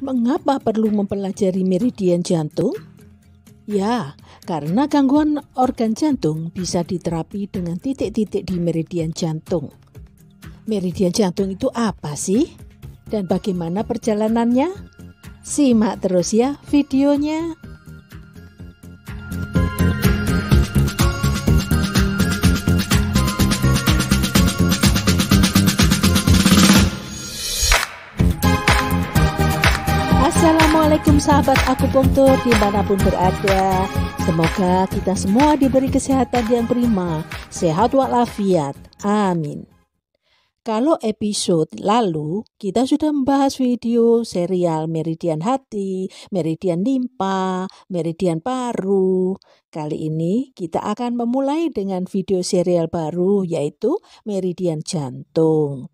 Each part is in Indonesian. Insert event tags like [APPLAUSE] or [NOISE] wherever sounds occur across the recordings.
Mengapa perlu mempelajari meridian jantung? Ya, karena gangguan organ jantung bisa diterapi dengan titik-titik di meridian jantung. Meridian jantung itu apa sih? Dan bagaimana perjalanannya? Simak terus ya videonya. Assalamualaikum sahabat aku akupunktur dimanapun berada. Semoga kita semua diberi kesehatan yang prima, sehat walafiat. Amin. Kalau episode lalu kita sudah membahas video serial meridian hati, meridian limpa, meridian paru. Kali ini kita akan memulai dengan video serial baru yaitu meridian jantung.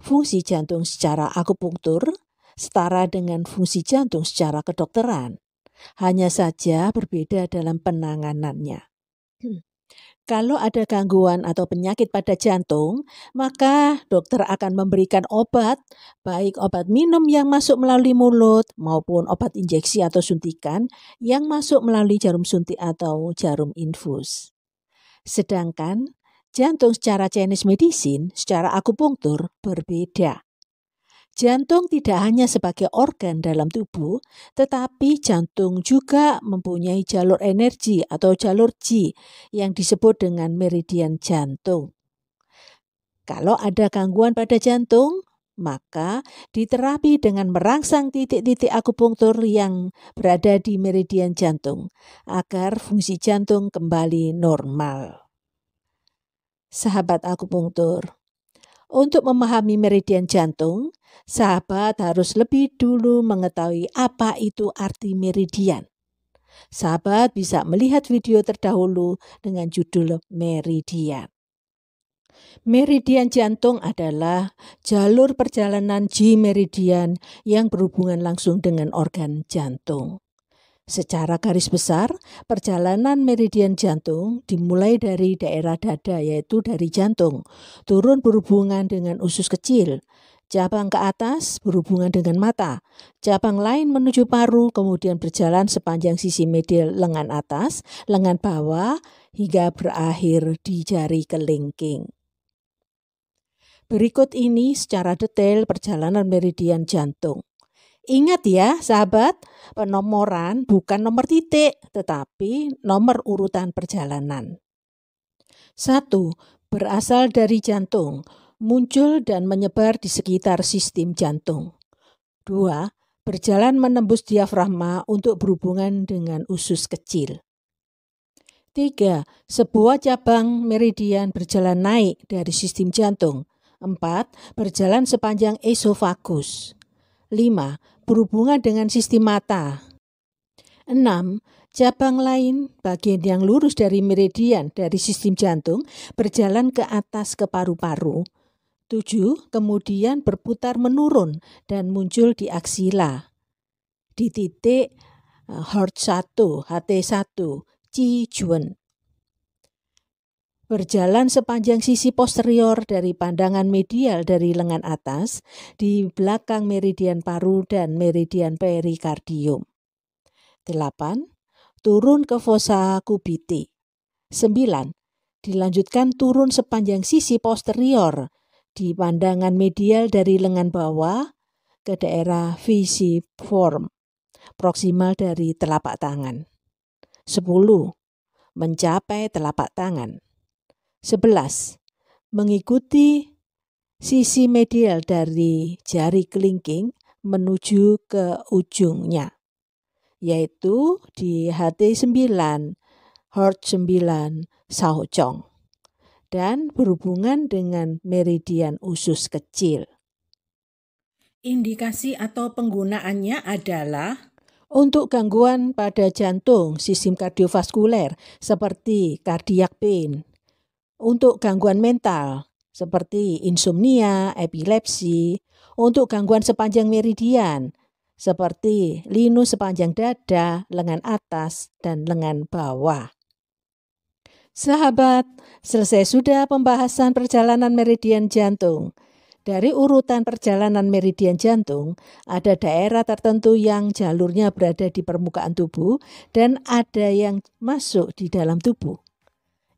Fungsi jantung secara akupunktur setara dengan fungsi jantung secara kedokteran. Hanya saja berbeda dalam penanganannya. [CLEARS THROAT] Kalau ada gangguan atau penyakit pada jantung, maka dokter akan memberikan obat, baik obat minum yang masuk melalui mulut maupun obat injeksi atau suntikan yang masuk melalui jarum suntik atau jarum infus. Sedangkan jantung secara Chinese medicine, secara akupunktur berbeda. Jantung tidak hanya sebagai organ dalam tubuh, tetapi jantung juga mempunyai jalur energi atau jalur G yang disebut dengan meridian jantung. Kalau ada gangguan pada jantung, maka diterapi dengan merangsang titik-titik akupunktur yang berada di meridian jantung agar fungsi jantung kembali normal. Sahabat akupunktur, untuk memahami meridian jantung, sahabat harus lebih dulu mengetahui apa itu arti meridian. Sahabat bisa melihat video terdahulu dengan judul Meridian. Meridian jantung adalah jalur perjalanan G meridian yang berhubungan langsung dengan organ jantung. Secara garis besar, perjalanan meridian jantung dimulai dari daerah dada yaitu dari jantung, turun berhubungan dengan usus kecil, cabang ke atas berhubungan dengan mata, cabang lain menuju paru kemudian berjalan sepanjang sisi medial lengan atas, lengan bawah, hingga berakhir di jari kelingking. Berikut ini secara detail perjalanan meridian jantung. Ingat ya sahabat, penomoran bukan nomor titik tetapi nomor urutan perjalanan. satu Berasal dari jantung, muncul dan menyebar di sekitar sistem jantung. dua Berjalan menembus diafragma untuk berhubungan dengan usus kecil. tiga Sebuah cabang meridian berjalan naik dari sistem jantung. empat Berjalan sepanjang esofagus. 5. Berhubungan dengan sistem mata. 6. Cabang lain, bagian yang lurus dari meridian dari sistem jantung, berjalan ke atas ke paru-paru. 7. Kemudian berputar menurun dan muncul di aksila. Di titik heart 1, HT 1, Ci Juen berjalan sepanjang sisi posterior dari pandangan medial dari lengan atas di belakang meridian paru dan meridian perikardium. 8. Turun ke fosa kubiti. 9. Dilanjutkan turun sepanjang sisi posterior di pandangan medial dari lengan bawah ke daerah visi form proksimal dari telapak tangan. 10. Mencapai telapak tangan. 11. Mengikuti sisi medial dari jari kelingking menuju ke ujungnya, yaitu di HT 9, Hort 9, Saocong, dan berhubungan dengan meridian usus kecil. Indikasi atau penggunaannya adalah untuk gangguan pada jantung, sistem kardiovaskuler seperti cardiac pain, untuk gangguan mental seperti insomnia, epilepsi, untuk gangguan sepanjang meridian seperti linu sepanjang dada, lengan atas, dan lengan bawah. Sahabat, selesai sudah pembahasan perjalanan meridian jantung. Dari urutan perjalanan meridian jantung, ada daerah tertentu yang jalurnya berada di permukaan tubuh dan ada yang masuk di dalam tubuh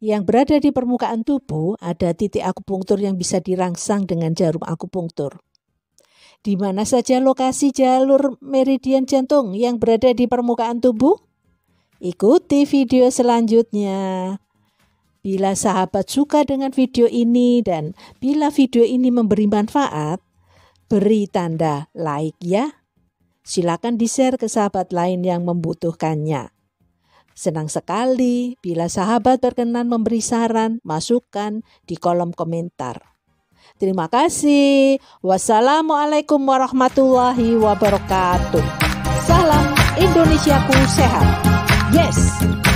yang berada di permukaan tubuh ada titik akupunktur yang bisa dirangsang dengan jarum akupunktur. Di mana saja lokasi jalur meridian jantung yang berada di permukaan tubuh? Ikuti video selanjutnya. Bila sahabat suka dengan video ini dan bila video ini memberi manfaat, beri tanda like ya. Silakan di-share ke sahabat lain yang membutuhkannya. Senang sekali bila sahabat berkenan memberi saran, masukan di kolom komentar. Terima kasih. Wassalamualaikum warahmatullahi wabarakatuh. Salam Indonesiaku sehat. Yes.